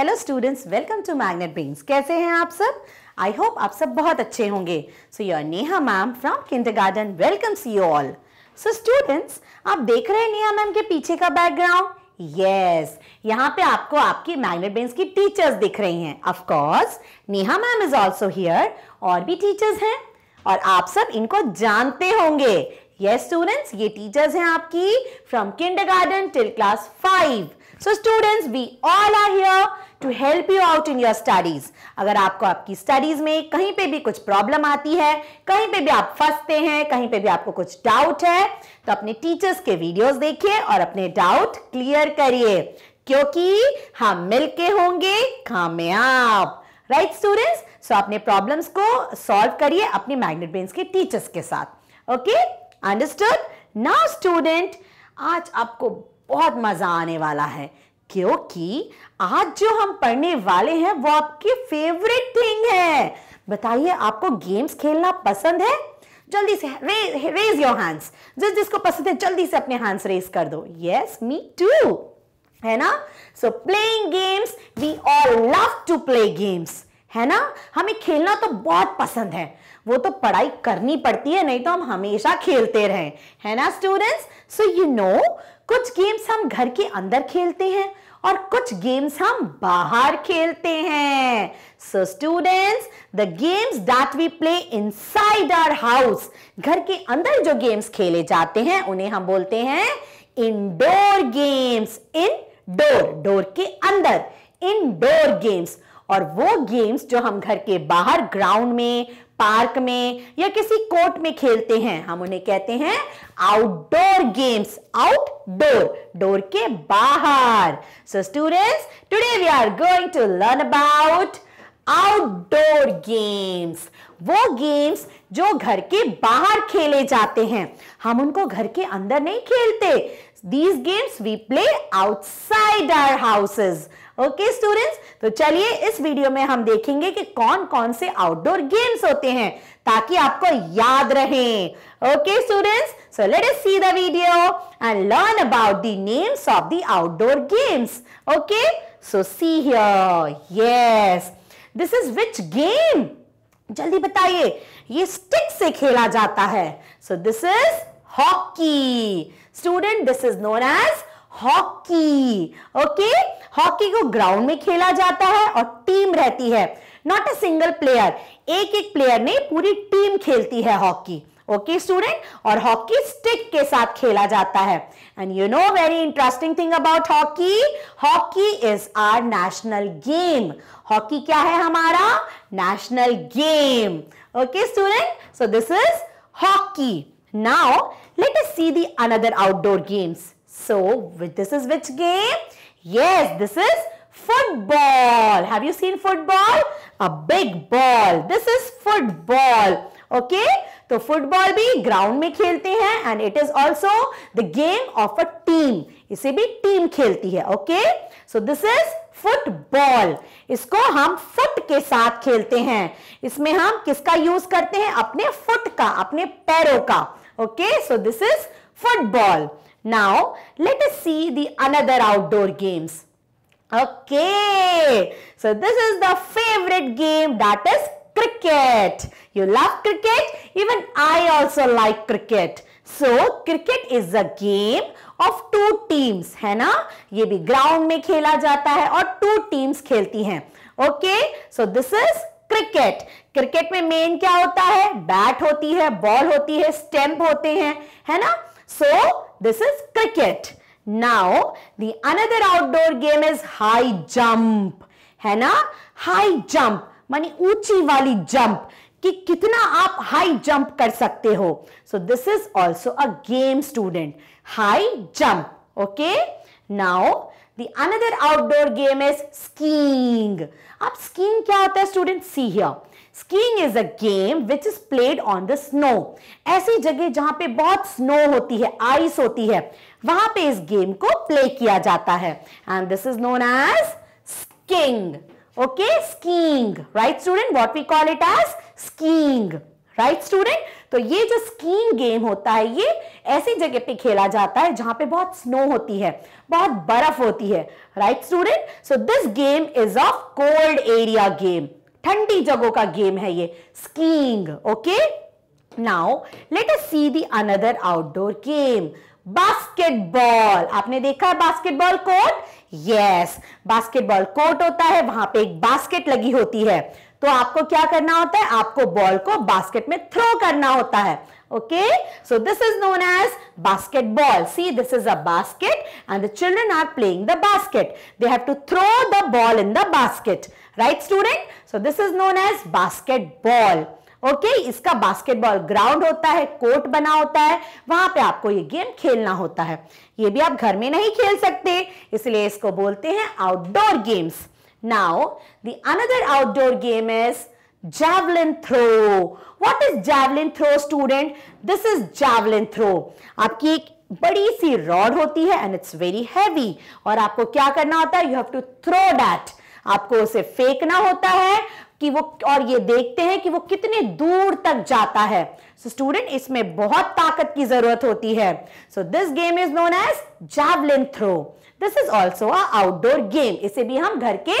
Hello students welcome to Magnet Brains कैसे हैं आप सब आई होप आप सब बहुत अच्छे होंगे so your Neha ma'am from kindergarten welcome see you all so students आप देख रहे हैं नेहा मैम के पीछे का बैकग्राउंड यस यहाँ पे आपको आपकी मैग्नेट बीन्स की टीचर्स दिख रही हैं of course Neha ma'am is also here और भी टीचर्स हैं और आप सब इनको जानते होंगे यस yes, स्टूडेंट्स ये टीचर्स हैं आपकी from kindergarten till class five so students we all are here to help you out in your studies अगर आपको आपकी स्टडीज में कहीं पे भी कुछ प्रॉब्लम आती है कहीं पे भी आप फंसते हैं कहीं पे भी आपको कुछ डाउट है तो अपने टीचर्स के वीडियोस देखिए और अपने डाउट क्लियर करिए क्योंकि हम मिलके होंगे कामयाब राइट स्टूडेंट्स सो अपने प्रॉब्लम्स को सॉल्व करिए अपने मैग्नेट ब्रेन्स के टीचर्स के साथ ओके अंडरस्टूड नाउ स्टूडेंट आज आपको बहुत मज़ा आने वाला है क्योंकि आज जो हम पढ़ने वाले हैं वो आपकी फेवरेट थिंग है बताइए आपको गेम्स खेलना पसंद है जल्दी से रे, रेज योर हैंड्स जिस जिसको पसंद है जल्दी से अपने हैंड्स रेज कर दो यस मी टू है ना so playing games we all love to play games है ना हमें खेलना तो बहुत पसंद है वो तो पढ़ाई करनी पड़ती है नहीं तो हम हमेशा खेलते रहे है ना स्टूडेंट्स सो यू नो कुछ गेम्स हम घर के अंदर खेलते हैं और कुछ गेम्स हम बाहर खेलते हैं so students the games that we play inside our house घर के अंदर जो गेम्स खेले जाते हैं उन्हें हम बोलते हैं indoor games indoor door के अंदर इनडोर गेम्स और वो गेम्स जो हम घर के बाहर ग्राउंड में पार्क में या किसी कोर्ट में खेलते हैं हम उन्हें कहते हैं आउटडोर गेम्स आउटडोर डोर के बाहर so students today we are going to learn about outdoor games वो गेम्स जो घर के बाहर खेले जाते हैं हम उनको घर के अंदर नहीं खेलते these games we play outside our houses okay students तो चलिए इस वीडियो में हम देखेंगे कि कौन कौन से आउटडोर गेम्स होते हैं ताकि आपको याद रहे okay students so let us see the video and learn about the names of the outdoor games okay so see here yes this is which game जल्दी बताइए ये स्टिक से खेला जाता है so this is hockey student this is known as hockey okay hockey को ground में खेला जाता है और टीम रहती है नॉट ए सिंगल प्लेयर एक एक प्लेयर ने पूरी टीम खेलती है हॉकी ओके स्टूडेंट और हॉकी स्टिक के साथ खेला जाता है and you know very interesting thing about hockey hockey is our national game hockey क्या है हमारा national game okay student so this is hockey now let us see the another outdoor games so this is which game Yes, this is football. Have you seen football? A big ball. This is football. Okay? तो football भी ground में खेलते हैं and it is also the game of a team इसे भी team खेलती है okay so this is football इसको हम फुट के साथ खेलते हैं इसमें हम किसका यूज करते हैं अपने फुट का अपने पैरों का okay so this is football Now, let us see the another outdoor games. Okay, so this is the favorite game that is cricket. You love cricket? Even I also like cricket. So, cricket is a game of two teams, है ना? ये भी ground में खेला जाता है और two teams खेलती हैं. Okay, so this is cricket cricket में मेन क्या होता है बैट होती है बॉल होती है स्टेम्प होते हैं है ना सो so, This is cricket. Now, the another outdoor game is high jump. है ना हाई जंप मानी ऊंची वाली जंप कि कितना आप हाई जंप कर सकते हो so this is also a game student high jump okay now the another outdoor game is skiing अब स्कीइंग क्या होता है student see here skiing is a game which is played on the snow ऐसी जगह जहां पे बहुत snow होती है आइस होती है वहां पे इस गेम को प्ले किया जाता है and this is known as skiing okay skiing right student what we call it as skiing right student तो ये जो स्कीइंग गेम होता है ये ऐसी जगह पे खेला जाता है जहां पे बहुत स्नो होती है बहुत बर्फ होती है right student so this game is of cold area game ठंडी जगहों का गेम है ये skiing okay now let us see the another outdoor game basketball आपने देखा है basketball court yes basketball court होता है वहां पे एक बास्केट लगी होती है तो आपको क्या करना होता है आपको बॉल को बास्केट में थ्रो करना होता है okay so this is known as basketball see this is a basket and the children are playing the basket they have to throw the ball in the basket right student so this is known as basketball okay इसका basketball ground होता है court बना होता है वहां पे आपको ये गेम खेलना होता है ये भी आप घर में नहीं खेल सकते इसलिए इसको बोलते हैं outdoor games now the another outdoor game is javelin throw what is javelin throw student this is javelin throw आपकी एक बड़ी सी रॉड होती है एंड इट्स वेरी हैवी और आपको क्या करना होता है you have to throw that आपको उसे फेंकना होता है कि वो और ये देखते हैं कि वो कितने दूर तक जाता है सो so स्टूडेंट इसमें बहुत ताकत की जरूरत होती है so this game is known as javelin throw this is also a outdoor game इसे भी हम घर के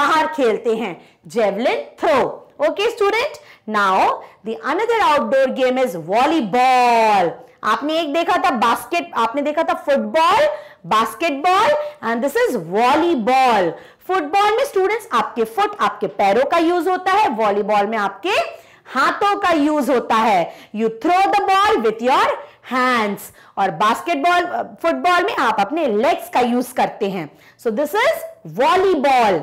बाहर खेलते हैं javelin throw okay student now the another outdoor game is volleyball आपने एक देखा था बास्केट आपने देखा था football basketball and this is volleyball football में स्टूडेंट्स आपके फुट आपके पैरों का यूज होता है वॉलीबॉल में आपके हाथों का यूज होता है you throw the ball with your hands और बास्केटबॉल फुटबॉल में आप अपने लेग्स का यूज करते हैं so this is volleyball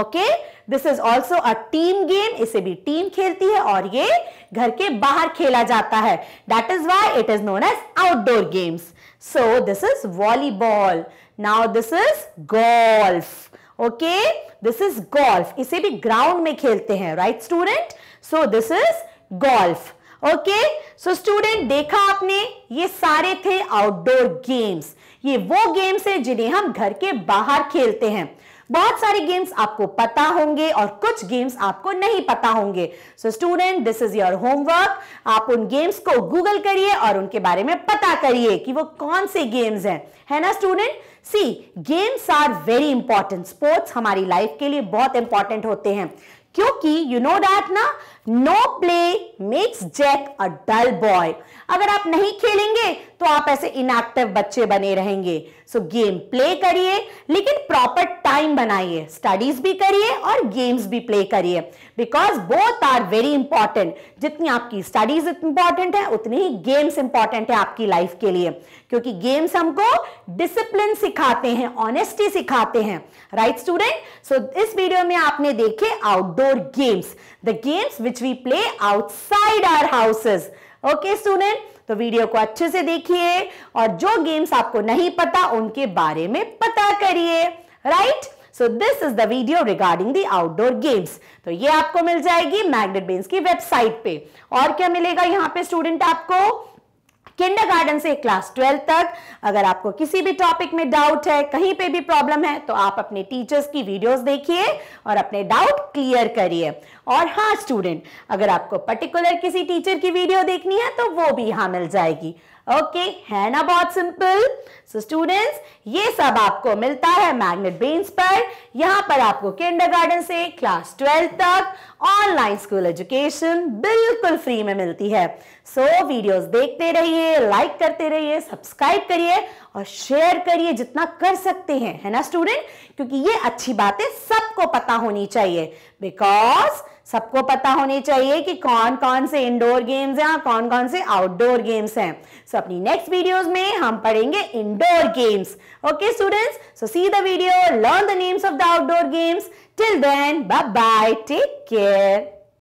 okay this is also a team game इसे भी टीम खेलती है और ये घर के बाहर खेला जाता है that is why it is known as outdoor games So this is volleyball. Now this is golf. Okay, this is golf. इसे भी ground में खेलते हैं right student? So this is golf. Okay so student देखा आपने ये सारे थे आउटडोर गेम्स ये वो गेम्स हैं जिन्हें हम घर के बाहर खेलते हैं बहुत सारे गेम्स आपको पता होंगे और कुछ गेम्स आपको नहीं पता होंगे so student this is your homework आप उन गेम्स को गूगल करिए और उनके बारे में पता करिए कि वो कौन से गेम्स हैं है ना student see games are very important sports हमारी लाइफ के लिए बहुत इंपॉर्टेंट होते हैं क्योंकि यू नो डैट ना no play makes Jack a dull boy अगर आप नहीं खेलेंगे तो आप ऐसे इनएक्टिव बच्चे बने रहेंगे सो गेम प्ले करिए लेकिन प्रॉपर टाइम बनाइए स्टडीज भी करिए और गेम्स भी प्ले करिए because both are very important जितनी आपकी स्टडीज इंपॉर्टेंट है उतनी ही गेम्स इंपॉर्टेंट है आपकी लाइफ के लिए क्योंकि गेम्स हमको डिसिप्लिन सिखाते हैं ऑनेस्टी सिखाते हैं राइट स्टूडेंट सो इस वीडियो में आपने देखे outdoor games the games which which we play outside our houses. Okay, student? तो वीडियो को अच्छे से देखिए और जो गेम्स आपको नहीं पता उनके बारे में पता करिए right so this is the video regarding the outdoor games तो ये आपको मिल जाएगी मैग्नेट बेन्स की वेबसाइट पे और क्या मिलेगा यहाँ पे स्टूडेंट आपको किंडरगार्टन से क्लास ट्वेल्व तक अगर आपको किसी भी टॉपिक में डाउट है कहीं पे भी प्रॉब्लम है तो आप अपने टीचर्स की वीडियोस देखिए और अपने डाउट क्लियर करिए और हाँ स्टूडेंट अगर आपको पर्टिकुलर किसी टीचर की वीडियो देखनी है तो वो भी यहाँ मिल जाएगी ओके है ना बहुत सिंपल सो स्टूडेंट्स ये सब आपको मिलता है मैग्नेट बेन्स पर यहाँ पर आपको किंडरगार्टन से क्लास ट्वेल्व तक ऑनलाइन स्कूल एजुकेशन बिल्कुल फ्री में मिलती है सो so, वीडियोस देखते रहिए लाइक करते रहिए सब्सक्राइब करिए और शेयर करिए जितना कर सकते हैं है ना स्टूडेंट क्योंकि ये अच्छी बातें सबको पता होनी चाहिए बिकॉज सबको पता होनी चाहिए कि कौन कौन से इंडोर गेम्स हैं और कौन कौन से आउटडोर गेम्स हैं सो so, अपनी नेक्स्ट वीडियोस में हम पढ़ेंगे indoor games okay students so see the video learn the names of the outdoor games till then bye bye take care